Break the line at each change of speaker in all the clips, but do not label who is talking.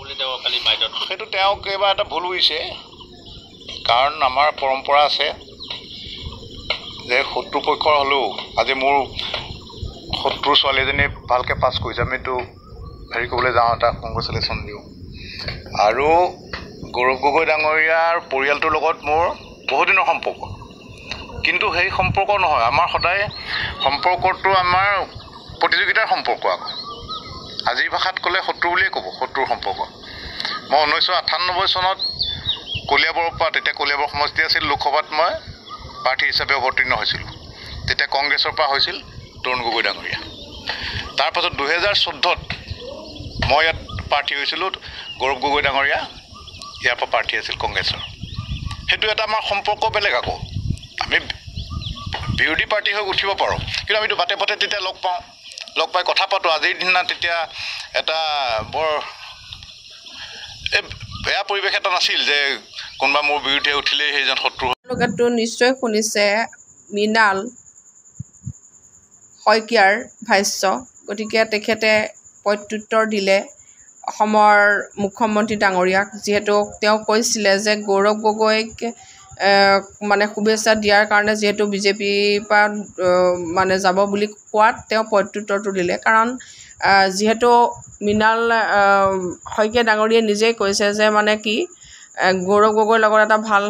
বুলি তেওঁ কালি বাইদেউ সেইটো তেওঁ কিবা এটা ভুল হৈছে কাৰণ আমাৰ পৰম্পৰা আছে যে শত্ৰুপক্ষৰ হ'লেও আজি মোৰ শত্ৰু ছোৱালী এজনী ভালকৈ পাছ কৰিছে আমিতো হেৰি কৰিবলৈ যাওঁ এটা সংঘ চেলেকশ্যন দিওঁ আৰু গৌৰৱ গগৈ ডাঙৰীয়াৰ পৰিয়ালটোৰ লগত মোৰ বহুদিনৰ সম্পৰ্ক কিন্তু সেই সম্পৰ্ক নহয় আমাৰ সদায় সম্পৰ্কটো আমাৰ প্ৰতিযোগিতাৰ সম্পৰ্ক আকৌ আজিৰ ভাষাত ক'লে শত্ৰু বুলিয়েই ক'ব শত্ৰুৰ সম্পৰ্ক মই ঊনৈছশ আঠানব্বৈ চনত কলিয়াবৰৰ পৰা তেতিয়া কলিয়াবৰ সমষ্টি আছিল লোকসভাত মই প্ৰাৰ্থী হিচাপে অৱতীৰ্ণ হৈছিলোঁ তেতিয়া কংগ্ৰেছৰ পৰা হৈছিল তৰুণ গগৈ ডাঙৰীয়া তাৰপাছত দুহেজাৰ চৈধ্যত মই ইয়াত প্ৰাৰ্থী হৈছিলোঁ গৌৰৱ গগৈ ডাঙৰীয়া ইয়াৰ পৰা প্ৰাৰ্থী আছিল কংগ্ৰেছৰ সেইটো এটা আমাৰ সম্পৰ্ক বেলেগ আকৌ আমি বিৰোধী পাৰ্টী হৈ উঠিব পাৰোঁ কিন্তু আমিতো বাটে পথে তেতিয়া লগ পাওঁ লগ পাই কথা পাতোঁ আজিৰ দিনা তেতিয়া এটা বৰ বেয়া পৰিৱেশ এটা নাছিল যে কোনোবা মোৰ বিৰুদ্ধে উঠিলেই সেইজন শত্ৰু
আপোনালোকেতো নিশ্চয় শুনিছে মৃণাল শইকীয়াৰ ভাষ্য গতিকে তেখেতে প্ৰত্যুত্তৰ দিলে অসমৰ মুখ্যমন্ত্ৰী ডাঙৰীয়াক যিহেতু তেওঁ কৈছিলে যে গৌৰৱ গগৈক মানে শুভেচ্ছা দিয়াৰ কাৰণে যিহেতু বিজেপিৰ পৰা মানে যাব বুলি কোৱাত তেওঁ প্ৰত্যুত্তৰটো দিলে কাৰণ যিহেতু মৃণাল শইকীয়া ডাঙৰীয়াই নিজেই কৈছে যে মানে কি গৌৰৱ গগৈৰ লগত এটা ভাল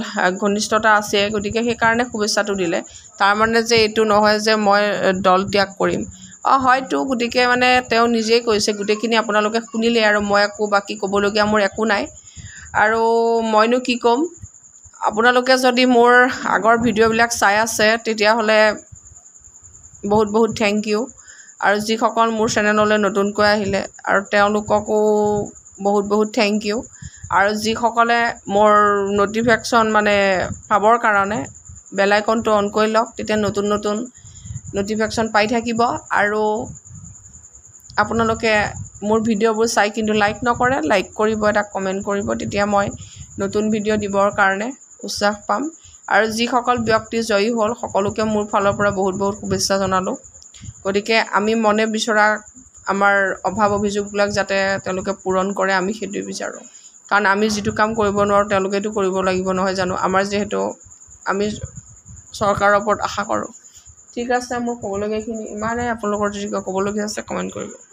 ঘনিষ্ঠতা আছে গতিকে সেইকাৰণে শুভেচ্ছাটো দিলে তাৰমানে যে এইটো নহয় যে মই দল ত্যাগ কৰিম অঁ হয়তো গতিকে মানে তেওঁ নিজেই কৈছে গোটেইখিনি আপোনালোকে শুনিলে আৰু মই একো বাকী ক'বলগীয়া মোৰ একো নাই আৰু মইনো কি ক'ম আপোনালোকে যদি মোৰ আগৰ ভিডিঅ'বিলাক চাই আছে তেতিয়াহ'লে বহুত বহুত থেংক ইউ আৰু যিসকল মোৰ চেনেললৈ নতুনকৈ আহিলে আৰু তেওঁলোককো বহুত বহুত থেংক ইউ আৰু যিসকলে মোৰ ন'টিফিকেশ্যন মানে পাবৰ কাৰণে বেলাইকনটো অন কৰি লওক তেতিয়া নতুন নতুন ন'টিফিকেশ্যন পাই থাকিব আৰু আপোনালোকে মোৰ ভিডিঅ'বোৰ চাই কিন্তু লাইক নকৰে লাইক কৰিব এটা কমেণ্ট কৰিব তেতিয়া মই নতুন ভিডিঅ' দিবৰ কাৰণে উৎসাহ পাম আৰু যিসকল ব্যক্তি জয়ী হ'ল সকলোকে মোৰ ফালৰ পৰা বহুত বহুত শুভেচ্ছা জনালোঁ গতিকে আমি মনে বিচৰা আমাৰ অভাৱ অভিযোগবিলাক যাতে তেওঁলোকে পূৰণ কৰে আমি সেইটোৱে বিচাৰোঁ কাৰণ আমি যিটো কাম কৰিব নোৱাৰোঁ তেওঁলোকেতো কৰিব লাগিব নহয় জানো আমাৰ যিহেতু আমি চৰকাৰৰ ওপৰত আশা কৰোঁ ঠিক আছে মোৰ ক'বলগীয়াখিনি ইমানেই আপোনালোকৰ যদি ক'বলগীয়া আছে কমেণ্ট কৰিব